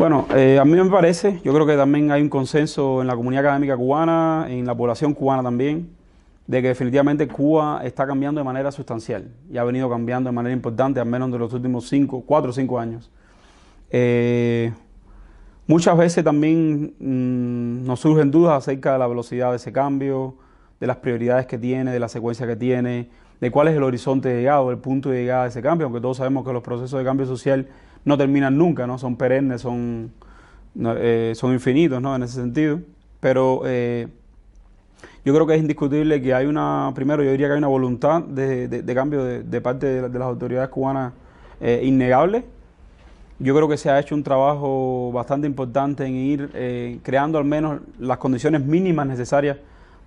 Bueno, eh, a mí me parece, yo creo que también hay un consenso en la comunidad académica cubana, en la población cubana también, de que definitivamente Cuba está cambiando de manera sustancial y ha venido cambiando de manera importante, al menos de los últimos cinco, cuatro, o cinco años. Eh, muchas veces también mm, nos surgen dudas acerca de la velocidad de ese cambio, de las prioridades que tiene, de la secuencia que tiene de cuál es el horizonte de el punto de llegada de ese cambio, aunque todos sabemos que los procesos de cambio social no terminan nunca, ¿no? Son perennes, son, eh, son infinitos, ¿no? En ese sentido. Pero eh, yo creo que es indiscutible que hay una, primero yo diría que hay una voluntad de, cambio de, parte de, las autoridades cubanas eh, innegable. Yo creo que se ha hecho un trabajo bastante importante en ir creando al menos las condiciones mínimas necesarias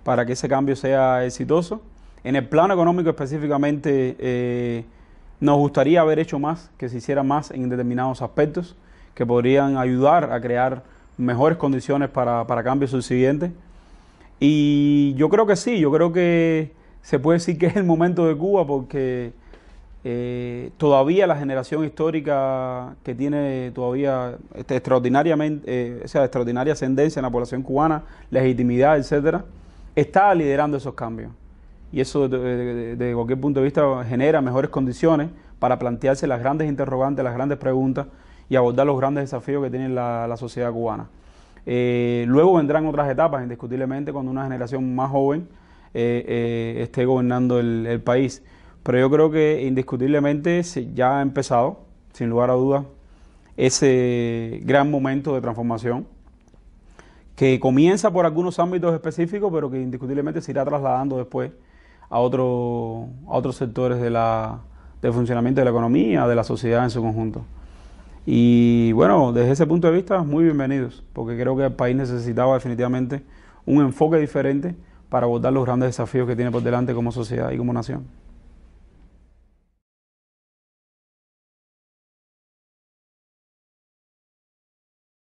para que ese cambio sea exitoso. En el plano económico específicamente, eh, nos gustaría haber hecho más, que se hiciera más en determinados aspectos que podrían ayudar a crear mejores condiciones para, cambios subsiguientes. Y yo creo que sí, yo creo que se puede decir que es el momento de Cuba porque eh, todavía la generación histórica que tiene todavía este extraordinariamente, eh, extraordinaria ascendencia en la población cubana, legitimidad, etcétera, está liderando esos cambios y eso desde de, cualquier punto de vista genera mejores condiciones para plantearse las grandes interrogantes, las grandes preguntas y abordar los grandes desafíos que tiene la, sociedad cubana. Eh, luego vendrán otras etapas, indiscutiblemente, cuando una generación más joven eh, eh, esté gobernando el, país. Pero yo creo que indiscutiblemente se, ya ha empezado, sin lugar a dudas, ese gran momento de transformación que comienza por algunos ámbitos específicos, pero que indiscutiblemente se irá trasladando después a, a otros sectores de la, del funcionamiento de la economía, de la sociedad en su conjunto. Y bueno, desde ese punto de vista, muy bienvenidos, porque creo que el país necesitaba definitivamente un enfoque diferente para abordar los grandes desafíos que tiene por delante como sociedad y como nación.